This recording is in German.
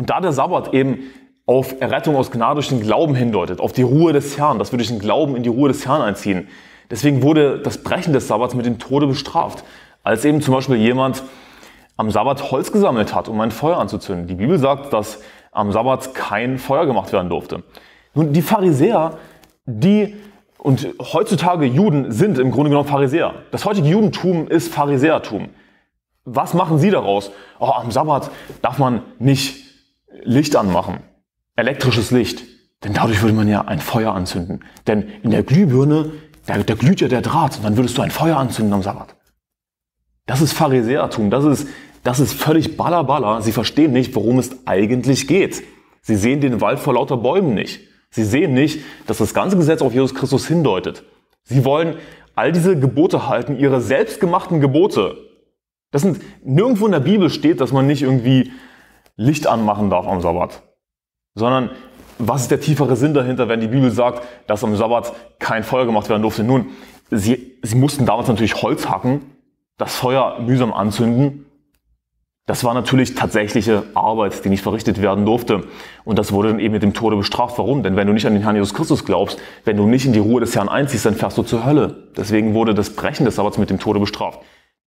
Und da der Sabbat eben auf Errettung aus Gnade durch den Glauben hindeutet, auf die Ruhe des Herrn, dass wir durch den Glauben in die Ruhe des Herrn einziehen. Deswegen wurde das Brechen des Sabbats mit dem Tode bestraft. Als eben zum Beispiel jemand am Sabbat Holz gesammelt hat, um ein Feuer anzuzünden. Die Bibel sagt, dass am Sabbat kein Feuer gemacht werden durfte. Nun, die Pharisäer, die und heutzutage Juden sind im Grunde genommen Pharisäer. Das heutige Judentum ist Pharisäertum. Was machen sie daraus? Oh, am Sabbat darf man nicht Licht anmachen. Elektrisches Licht. Denn dadurch würde man ja ein Feuer anzünden. Denn in der Glühbirne, da, da glüht ja der Draht und dann würdest du ein Feuer anzünden am Sabbat. Das ist Pharisäertum. Das ist, das ist völlig ballerballer. Sie verstehen nicht, worum es eigentlich geht. Sie sehen den Wald vor lauter Bäumen nicht. Sie sehen nicht, dass das ganze Gesetz auf Jesus Christus hindeutet. Sie wollen all diese Gebote halten, ihre selbstgemachten Gebote. Das sind, nirgendwo in der Bibel steht, dass man nicht irgendwie Licht anmachen darf am Sabbat, sondern was ist der tiefere Sinn dahinter, wenn die Bibel sagt, dass am Sabbat kein Feuer gemacht werden durfte? Nun, sie, sie mussten damals natürlich Holz hacken, das Feuer mühsam anzünden. Das war natürlich tatsächliche Arbeit, die nicht verrichtet werden durfte. Und das wurde dann eben mit dem Tode bestraft. Warum? Denn wenn du nicht an den Herrn Jesus Christus glaubst, wenn du nicht in die Ruhe des Herrn einziehst, dann fährst du zur Hölle. Deswegen wurde das Brechen des Sabbats mit dem Tode bestraft.